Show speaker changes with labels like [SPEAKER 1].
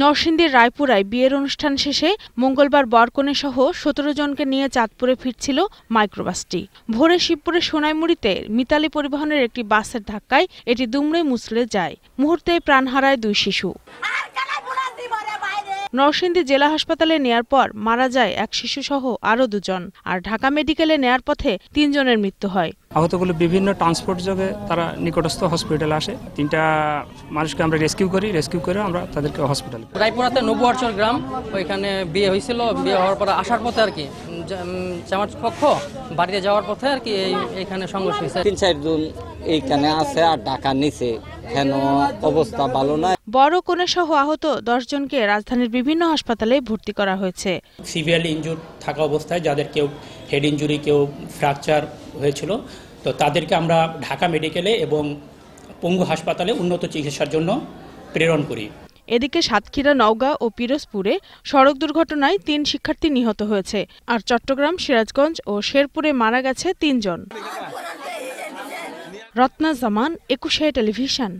[SPEAKER 1] নরসিংদীর রায়পুরায় বিয়ের অনুষ্ঠান শেষে মঙ্গলবার বরকনে সহ সতেরো জনকে নিয়ে চাঁদপুরে ফিরছিল মাইক্রোবাসটি ভোরে শিবপুরের সোনাইমুড়িতে মিতালি পরিবহনের একটি বাসের ধাক্কায় এটি দুমড়ে মুচড়ে যায় মুহূর্তে প্রাণ হারায় দুই শিশু নরসিংদী জেলা হাসপাতালে নেয়ার পর মারা যায় এক শিশু সহ আরও দুজন আর ঢাকা মেডিকেলে নেয়ার পথে তিনজনের মৃত্যু হয়
[SPEAKER 2] আহতগুলো বিভিন্ন ট্রান্সপোর্ট যোগে তারা নিকটস্থ হসপিটালে আসে তিনটা মানুষকে আমরা রেস্কিউ করি রেস্কিউ করে আমরা তাদেরকে হসপিটালে
[SPEAKER 3] রায়পুরাতে নবু অর্চল গ্রাম ওইখানে বিয়ে হয়েছিল বিয়ে হওয়ার পরে আসার পথে আর কি জামার পক্ষ
[SPEAKER 4] বাড়িতে যাওয়ার পথে আর কি এইখানে সংঘর্ষ হয়েছে তিন চারজন এইখানে আছে আর ঢাকা নিচে কেন অবস্থা ভালো নয়
[SPEAKER 1] বড় কোনে সহ আহত দশ জনকে রাজধানীর বিভিন্ন হাসপাতালে ভর্তি করা হয়েছে
[SPEAKER 5] সিভিয়ারলি ইঞ্জুর থাকা অবস্থায় যাদের কেউ হেড ইঞ্জুরি কেউ ফ্র্যাকচার হয়েছিল তো তাদেরকে আমরা ঢাকা মেডিকেলে এবং পঙ্গু হাসপাতালে উন্নত চিকিৎসার জন্য প্রেরণ করি
[SPEAKER 1] এদিকে সাতক্ষীরা নওগাঁ ও পিরোজপুরে সড়ক দুর্ঘটনায় তিন শিক্ষার্থী নিহত হয়েছে আর চট্টগ্রাম সিরাজগঞ্জ ও শেরপুরে মারা গেছে তিনজন রত্না জামান একুশে টেলিভিশন